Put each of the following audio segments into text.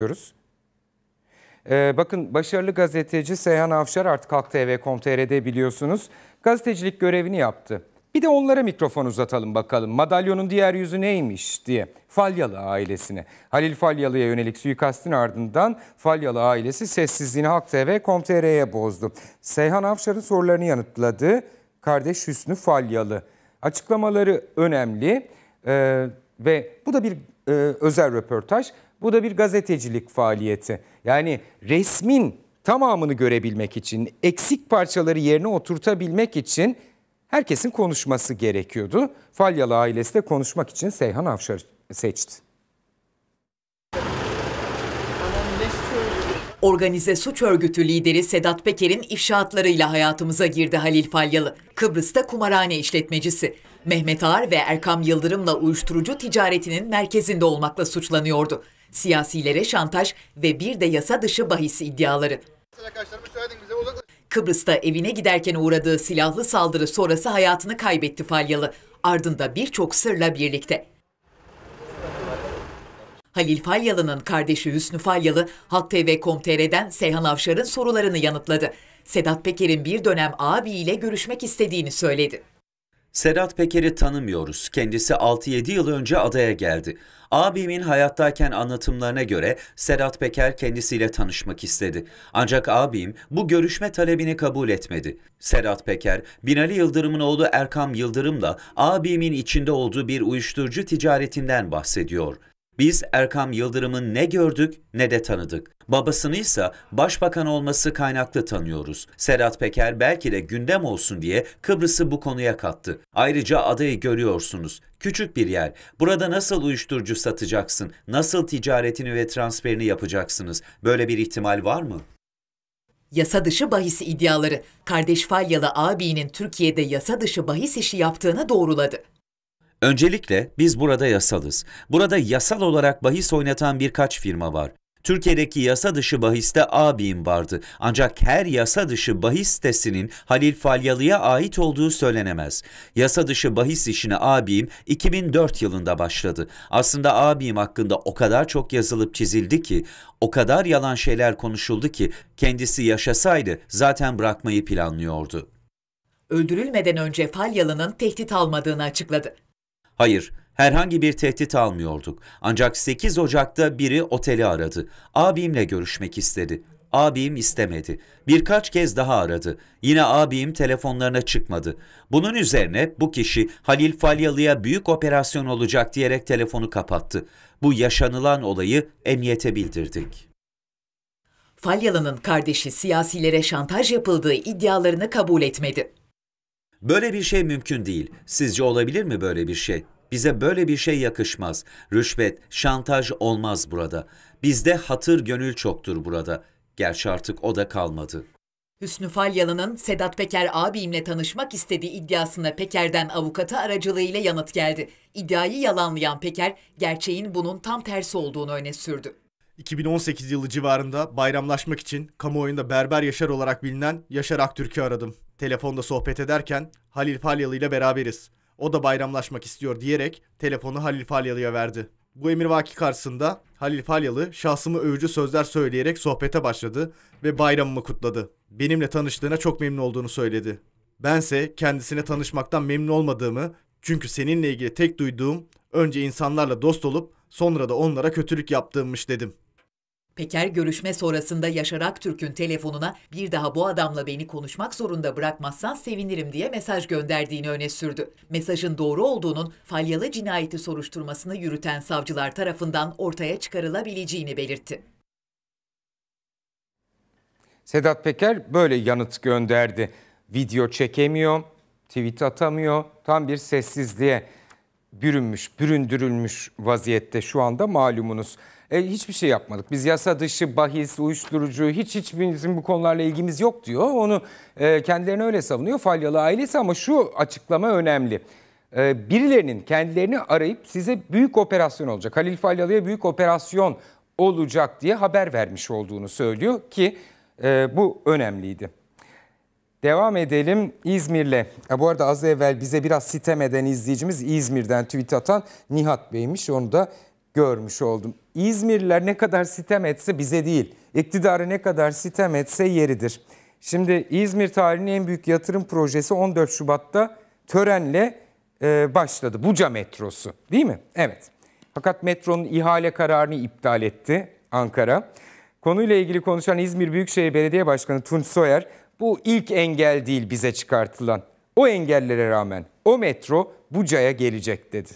görüyoruz. Ee, bakın başarılı gazeteci Seyhan Afşar artık Halk TV.com.tr'de biliyorsunuz. Gazetecilik görevini yaptı. Bir de onlara mikrofon uzatalım bakalım. Madalyonun diğer yüzü neymiş diye. Falyalı ailesine. Halil Falyalı'ya yönelik suikastin ardından Falyalı ailesi sessizliğini Halk TV.com.tr'ye bozdu. Seyhan Afşar'ın sorularını yanıtladı. Kardeş Hüsnü Falyalı. Açıklamaları önemli ee, ve bu da bir e, özel röportaj. Bu da bir gazetecilik faaliyeti. Yani resmin tamamını görebilmek için, eksik parçaları yerine oturtabilmek için herkesin konuşması gerekiyordu. Falyalı ailesi de konuşmak için Seyhan Avşar seçti. Organize suç örgütü lideri Sedat Peker'in ifşaatlarıyla hayatımıza girdi Halil Falyalı. Kıbrıs'ta kumarhane işletmecisi. Mehmet Ağar ve Erkam Yıldırım'la uyuşturucu ticaretinin merkezinde olmakla suçlanıyordu siyasilere şantaj ve bir de yasa dışı bahis iddiaları. Kıbrıs'ta evine giderken uğradığı silahlı saldırı sonrası hayatını kaybetti Falyalı. Ardında birçok sırla birlikte. Halil Falyalı'nın kardeşi Hüsnü Falyalı, Halk TV.com.tr'den Seyhan Avşar'ın sorularını yanıtladı. Sedat Peker'in bir dönem abiyle görüşmek istediğini söyledi. Sedat Peker'i tanımıyoruz. Kendisi 6-7 yıl önce adaya geldi. Abimin hayattayken anlatımlarına göre Sedat Peker kendisiyle tanışmak istedi. Ancak abim bu görüşme talebini kabul etmedi. Sedat Peker, Binali Yıldırım'ın oğlu Erkam Yıldırım'la abimin içinde olduğu bir uyuşturucu ticaretinden bahsediyor. Biz Erkam Yıldırım'ın ne gördük ne de tanıdık. Babasını ise başbakan olması kaynaklı tanıyoruz. Serhat Peker belki de gündem olsun diye Kıbrıs'ı bu konuya kattı. Ayrıca adayı görüyorsunuz. Küçük bir yer. Burada nasıl uyuşturucu satacaksın? Nasıl ticaretini ve transferini yapacaksınız? Böyle bir ihtimal var mı? Yasa dışı bahis iddiaları kardeş Falyalı abinin Türkiye'de yasa dışı bahis işi yaptığını doğruladı. Öncelikle biz burada yasalız. Burada yasal olarak bahis oynatan birkaç firma var. Türkiye'deki yasa dışı bahiste ağabeyim vardı. Ancak her yasa dışı bahis sitesinin Halil Falyalı'ya ait olduğu söylenemez. Yasa dışı bahis işine ağabeyim 2004 yılında başladı. Aslında ağabeyim hakkında o kadar çok yazılıp çizildi ki, o kadar yalan şeyler konuşuldu ki kendisi yaşasaydı zaten bırakmayı planlıyordu. Öldürülmeden önce Falyalı'nın tehdit almadığını açıkladı. Hayır, Herhangi bir tehdit almıyorduk. Ancak 8 Ocak'ta biri oteli aradı. Abimle görüşmek istedi. Abim istemedi. Birkaç kez daha aradı. Yine abim telefonlarına çıkmadı. Bunun üzerine bu kişi Halil Falyalı'ya büyük operasyon olacak diyerek telefonu kapattı. Bu yaşanılan olayı emniyete bildirdik. Falyalı'nın kardeşi siyasilere şantaj yapıldığı iddialarını kabul etmedi. Böyle bir şey mümkün değil. Sizce olabilir mi böyle bir şey? Bize böyle bir şey yakışmaz. Rüşvet, şantaj olmaz burada. Bizde hatır gönül çoktur burada. Gerçi artık o da kalmadı. Hüsnü Falyalı'nın Sedat Peker abimle tanışmak istediği iddiasına Peker'den avukatı aracılığıyla yanıt geldi. İddiayı yalanlayan Peker, gerçeğin bunun tam tersi olduğunu öne sürdü. 2018 yılı civarında bayramlaşmak için kamuoyunda Berber Yaşar olarak bilinen Yaşar Aktürk'ü aradım. Telefonda sohbet ederken Halil Falyalı ile beraberiz. O da bayramlaşmak istiyor diyerek telefonu Halil Falyalı'ya verdi. Bu emirvaki karşısında Halil Falyalı şahsımı övücü sözler söyleyerek sohbete başladı ve bayramımı kutladı. Benimle tanıştığına çok memnun olduğunu söyledi. Bense kendisine tanışmaktan memnun olmadığımı çünkü seninle ilgili tek duyduğum önce insanlarla dost olup sonra da onlara kötülük yaptığımmış dedim.'' Peker görüşme sonrasında Yaşar Aktürk'ün telefonuna bir daha bu adamla beni konuşmak zorunda bırakmazsan sevinirim diye mesaj gönderdiğini öne sürdü. Mesajın doğru olduğunun falyalı cinayeti soruşturmasını yürüten savcılar tarafından ortaya çıkarılabileceğini belirtti. Sedat Peker böyle yanıt gönderdi. Video çekemiyor, tweet atamıyor, tam bir sessizliğe bürünmüş, büründürülmüş vaziyette şu anda malumunuz. E, hiçbir şey yapmadık. Biz yasa dışı, bahis, uyuşturucu hiç bizim bu konularla ilgimiz yok diyor. Onu e, kendilerine öyle savunuyor. Falyalı ailesi ama şu açıklama önemli. E, birilerinin kendilerini arayıp size büyük operasyon olacak. Halil Falyalı'ya büyük operasyon olacak diye haber vermiş olduğunu söylüyor ki e, bu önemliydi. Devam edelim İzmir'le. E, bu arada az evvel bize biraz sitem eden izleyicimiz İzmir'den tweet atan Nihat Bey'miş. Onu da görmüş oldum. İzmirliler ne kadar sitem etse bize değil, iktidarı ne kadar sitem etse yeridir. Şimdi İzmir tarihinin en büyük yatırım projesi 14 Şubat'ta törenle e, başladı. Buca metrosu değil mi? Evet. Fakat metronun ihale kararını iptal etti Ankara. Konuyla ilgili konuşan İzmir Büyükşehir Belediye Başkanı Tunç Soyer, bu ilk engel değil bize çıkartılan. O engellere rağmen o metro Buca'ya gelecek dedi.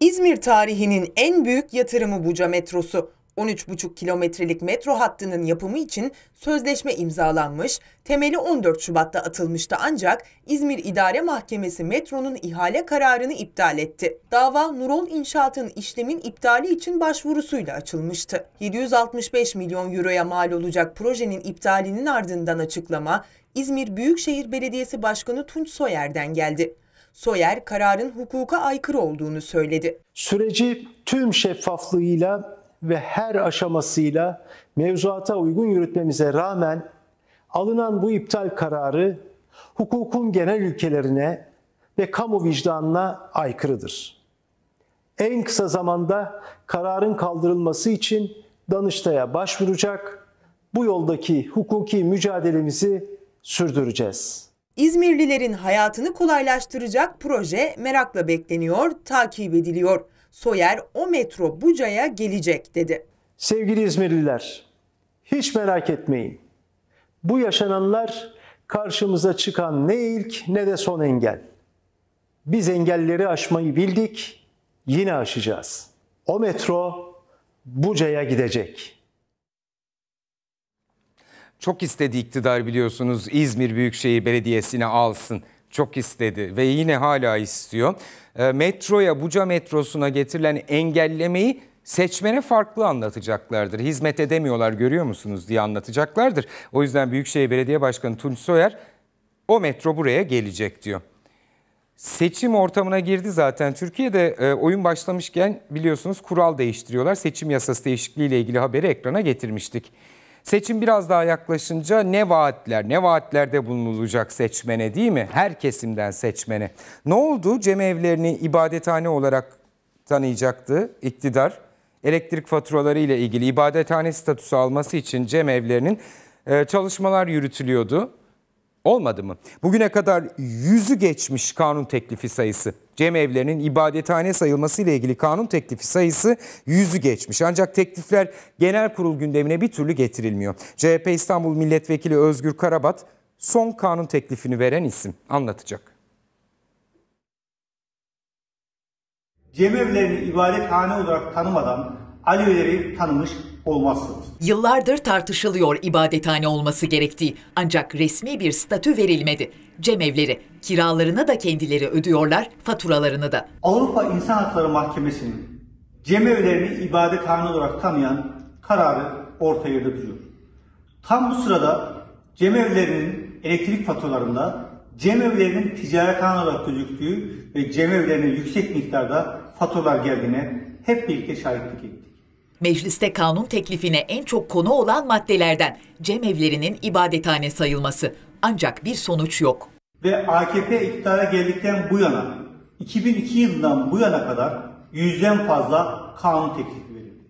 İzmir tarihinin en büyük yatırımı Buca metrosu. 13,5 kilometrelik metro hattının yapımı için sözleşme imzalanmış, temeli 14 Şubat'ta atılmıştı ancak İzmir İdare Mahkemesi metronun ihale kararını iptal etti. Dava Nurol İnşaat'ın işlemin iptali için başvurusuyla açılmıştı. 765 milyon euroya mal olacak projenin iptalinin ardından açıklama İzmir Büyükşehir Belediyesi Başkanı Tunç Soyer'den geldi. Soyer kararın hukuka aykırı olduğunu söyledi. Süreci tüm şeffaflığıyla ve her aşamasıyla mevzuata uygun yürütmemize rağmen alınan bu iptal kararı hukukun genel ülkelerine ve kamu vicdanına aykırıdır. En kısa zamanda kararın kaldırılması için Danıştay'a başvuracak, bu yoldaki hukuki mücadelemizi sürdüreceğiz. İzmirlilerin hayatını kolaylaştıracak proje merakla bekleniyor, takip ediliyor. Soyer o metro Buca'ya gelecek dedi. Sevgili İzmirliler, hiç merak etmeyin. Bu yaşananlar karşımıza çıkan ne ilk ne de son engel. Biz engelleri aşmayı bildik, yine aşacağız. O metro Buca'ya gidecek.'' Çok istedi iktidar biliyorsunuz İzmir Büyükşehir Belediyesini alsın. Çok istedi ve yine hala istiyor. Ee, metroya, Buca metrosuna getirilen engellemeyi seçmene farklı anlatacaklardır. Hizmet edemiyorlar görüyor musunuz diye anlatacaklardır. O yüzden Büyükşehir Belediye Başkanı Tunç Soyer o metro buraya gelecek diyor. Seçim ortamına girdi zaten. Türkiye'de e, oyun başlamışken biliyorsunuz kural değiştiriyorlar. Seçim yasası değişikliği ile ilgili haberi ekrana getirmiştik. Seçim biraz daha yaklaşınca ne vaatler, ne vaatlerde bulunulacak seçmene değil mi? Her kesimden seçmene. Ne oldu? Cemevlerini ibadethane olarak tanıyacaktı iktidar. Elektrik faturaları ile ilgili ibadethane statüsü alması için cemevlerinin e, çalışmalar yürütülüyordu. Olmadı mı? Bugüne kadar yüzü geçmiş kanun teklifi sayısı. Cemevlerinin ibadethane sayılması ile ilgili kanun teklifi sayısı yüzü geçmiş. Ancak teklifler genel kurul gündemine bir türlü getirilmiyor. CHP İstanbul Milletvekili Özgür Karabat son kanun teklifini veren isim anlatacak. cemevlerini ibadethane olarak tanımadan Alevileri tanımış olmazsınız. Yıllardır tartışılıyor ibadethane olması gerektiği ancak resmi bir statü verilmedi. Cemevleri kiralarını da kendileri ödüyorlar, faturalarını da. Avrupa İnsan Hakları Mahkemesi'nin cemevlerini ibadethane olarak tanıyan kararı ortaya duruyor. Tam bu sırada cemevlerinin elektrik faturalarında cemevlerinin ticarethane olarak gözüktüğü ve cemevlerinin yüksek miktarda faturalar geldiğine hep birlikte şahitlik ettik. Mecliste kanun teklifine en çok konu olan maddelerden cemevlerinin ibadethane sayılması. Ancak bir sonuç yok. Ve AKP iktidara geldikten bu yana 2002 yılından bu yana kadar yüzden fazla kanun teklifi verildi.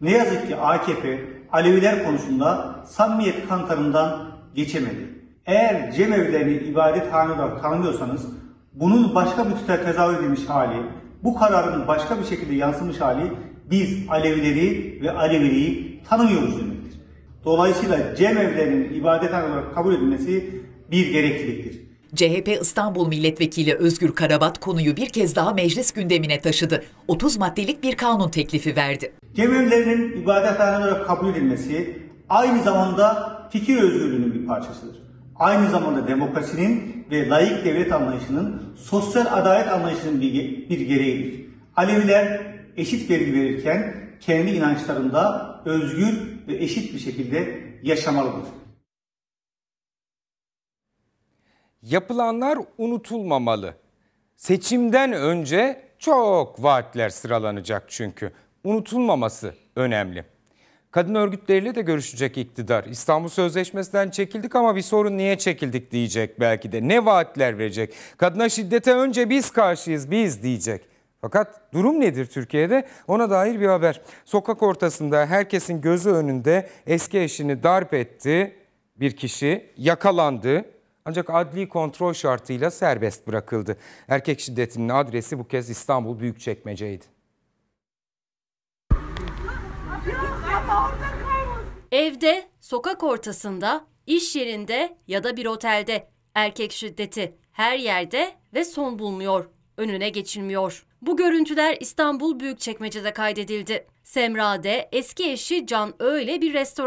Ne yazık ki AKP Aleviler konusunda samimiyet kantarından geçemedi. Eğer cemevlerini ibadethane olarak tanımıyorsanız bunun başka bir tutar tezahür edilmiş hali, bu kararın başka bir şekilde yansımış hali biz Alevileri ve Aleviliği tanımıyoruz demektir. Dolayısıyla cemevlerinin ibadet olarak kabul edilmesi bir gerekliliktir. CHP İstanbul Milletvekili Özgür Karabat konuyu bir kez daha meclis gündemine taşıdı. 30 maddelik bir kanun teklifi verdi. Cemevlerinin ibadet olarak kabul edilmesi aynı zamanda fikir özgürlüğünün bir parçasıdır. Aynı zamanda demokrasinin ve layık devlet anlayışının sosyal adalet anlayışının bir, bir gereğidir. Aleviler eşit vergi verirken kendi inançlarında özgür ve eşit bir şekilde yaşamalıdır. Yapılanlar unutulmamalı. Seçimden önce çok vaatler sıralanacak çünkü. Unutulmaması önemli. Kadın örgütleriyle de görüşecek iktidar. İstanbul Sözleşmesi'nden çekildik ama bir sorun niye çekildik diyecek belki de. Ne vaatler verecek? Kadına şiddete önce biz karşıyız, biz diyecek. Fakat durum nedir Türkiye'de? Ona dair bir haber. Sokak ortasında herkesin gözü önünde eski eşini darp etti bir kişi yakalandı. Ancak adli kontrol şartıyla serbest bırakıldı. Erkek şiddetinin adresi bu kez İstanbul Büyükçekmece'ydi. Evde, sokak ortasında, iş yerinde ya da bir otelde erkek şiddeti her yerde ve son bulmuyor önüne geçilmiyor. Bu görüntüler İstanbul Büyükçekmece'de kaydedildi. Semra'de eski eşi Can Öyle bir restoran